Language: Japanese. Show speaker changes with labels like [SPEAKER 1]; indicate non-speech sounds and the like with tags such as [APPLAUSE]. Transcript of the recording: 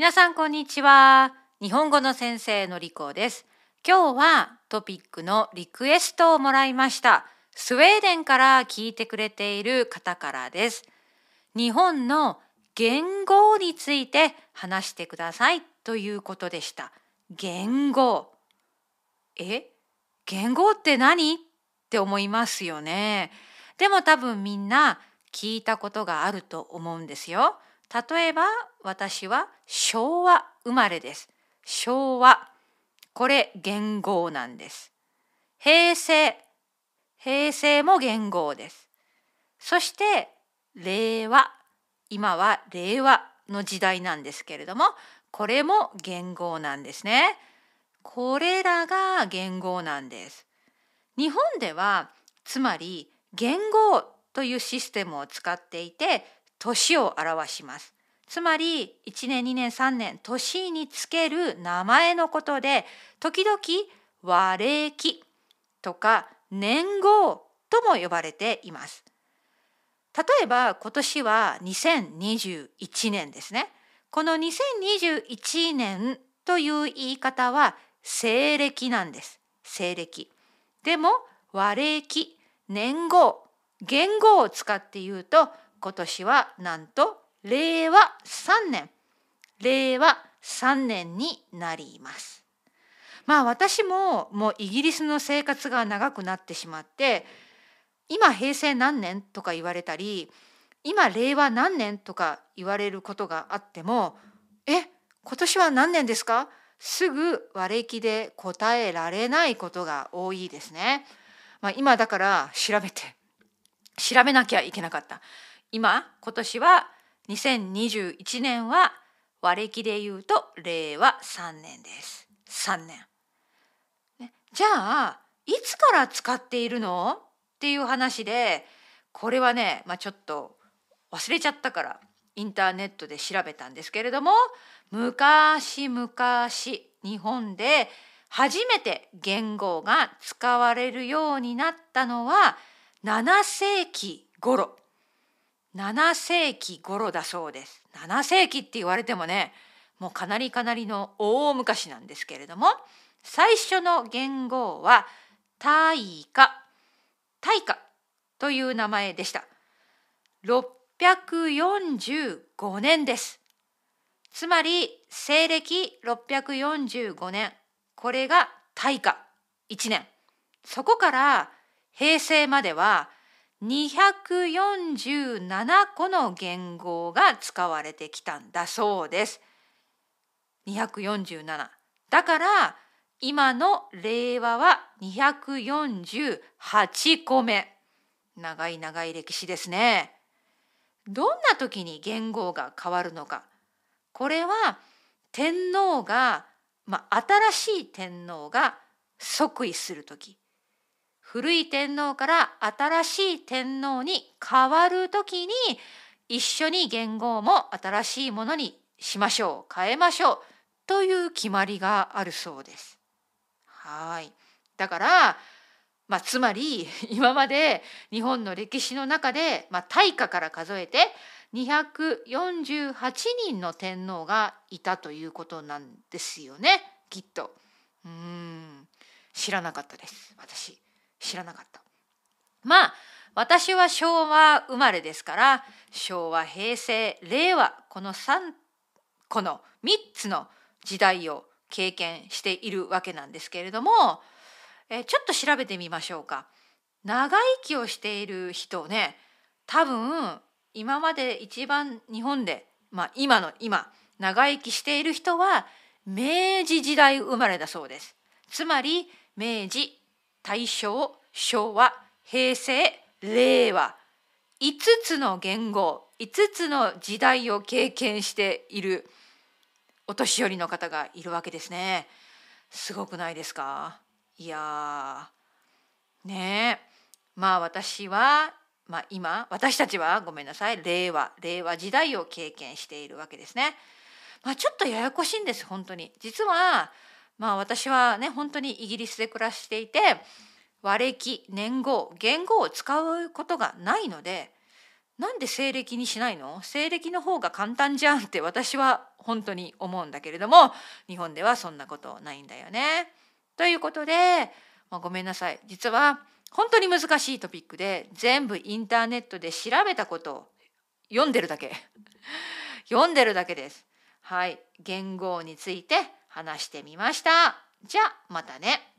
[SPEAKER 1] 皆さんこんにちは日本語の先生のりこです今日はトピックのリクエストをもらいましたスウェーデンから聞いてくれている方からです日本の言語について話してくださいということでした言語え言語って何って思いますよねでも多分みんな聞いたことがあると思うんですよ例えば私は昭和生まれです。昭和。これ元号なんです。平成。平成も元号です。そして令和。今は令和の時代なんですけれども、これも元号なんですね。これらが元号なんです。日本ではつまり元号というシステムを使っていて年を表します。つまり1年2年3年年につける名前のことで時々和暦とか年号とも呼ばれています。例えば今年は2021年ですね。この2021年という言い方は西暦なんです。西暦。でも和暦、年号、元号を使って言うと今年はなんと令和3年令和3年になります。まあ私ももうイギリスの生活が長くなってしまって今平成何年とか言われたり今令和何年とか言われることがあってもえ今年は何年ですかすぐ和暦で答えられないことが多いですね。まあ、今だから調べて調べなきゃいけなかった今今年は2021年は和暦で言うと令和3年です3年、ね、じゃあいつから使っているのっていう話でこれはね、まあ、ちょっと忘れちゃったからインターネットで調べたんですけれども昔昔日本で初めて元号が使われるようになったのは7世紀頃7世紀頃だそうです7世紀って言われてもねもうかなりかなりの大昔なんですけれども最初の元号は大化大化という名前でした645年ですつまり西暦645年これが大化1年そこから平成までは247個の言語が使われてきたんだそうです。247だから今の令和は248個目長い長い歴史ですね。どんな時に元号が変わるのかこれは天皇が、まあ、新しい天皇が即位する時古い天皇から新しい天皇に変わる時に一緒に元号も新しいものにしましょう変えましょうという決まりがあるそうです。はいだからまあ、つまり [LAUGHS] 今まで日本の歴史の中で、まあ、大化から数えて248人の天皇がいたということなんですよねきっと。うん知らなかったです私。知らなかった。まあ私は昭和生まれですから昭和平成令和この3この3つの時代を経験しているわけなんですけれども、えちょっと調べてみましょうか。長生きをしている人ね多分今まで一番日本で、まあ、今の今長生きしている人は明治時代生まれだそうです。つまり明治大正昭和平成令和5つの言語5つの時代を経験しているお年寄りの方がいるわけですね。すごくないですかいやねまあ私は、まあ、今私たちはごめんなさい令和令和時代を経験しているわけですね。まあ、ちょっとややこしいんです本当に。実はまあ私はね本当にイギリスで暮らしていて和暦年号元号を使うことがないのでなんで西暦にしないの西暦の方が簡単じゃんって私は本当に思うんだけれども日本ではそんなことないんだよね。ということで、まあ、ごめんなさい実は本当に難しいトピックで全部インターネットで調べたことを読んでるだけ [LAUGHS] 読んでるだけです。はい、元号について話してみました。じゃあまたね。